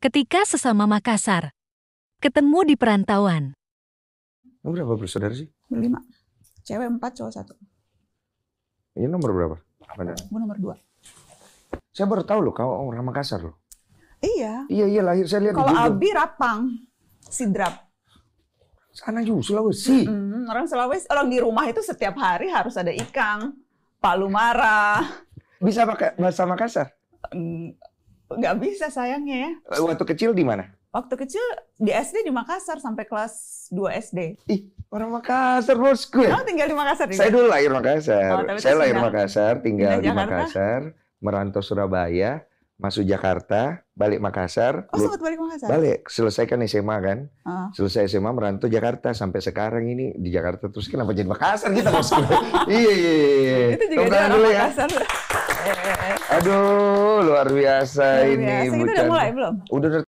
ketika sesama Makassar. Ketemu di perantauan. Nomor berapa bersaudara sih? Lima, Cewek empat, cowok satu. Ini nomor berapa? Mana? nomor dua. Saya baru tahu loh kau orang Makassar loh. Iya. Iya iya lahir saya lihat. Kalau Abi Rapang, Sidrap. Sana juga Sulawesi. Mm -hmm. Orang Sulawesi, orang di rumah itu setiap hari harus ada ikang, palu marah. Bisa pakai bahasa Makassar? Mm, nggak bisa sayangnya ya. Eh, waktu kecil di mana? Waktu kecil di SD di Makassar sampai kelas 2 SD. Ih, orang Makassar bosku kamu Oh, tinggal di Makassar juga? Saya dulu lahir Makassar. Oh, saya lahir Makassar, tinggal di di Makassar, merantau Surabaya, masuk Jakarta, balik Makassar. Oh, sempat balik Makassar? Balik, selesaikan SMA kan. Uh. Selesai SMA merantau Jakarta sampai sekarang ini di Jakarta terus kenapa jadi Makassar kita bosku? Iya, iya, iya, iya. Itu juga Tunggu orang dulu, ya. Aduh, luar biasa, luar biasa. ini. Itu udah mulai belum? Udah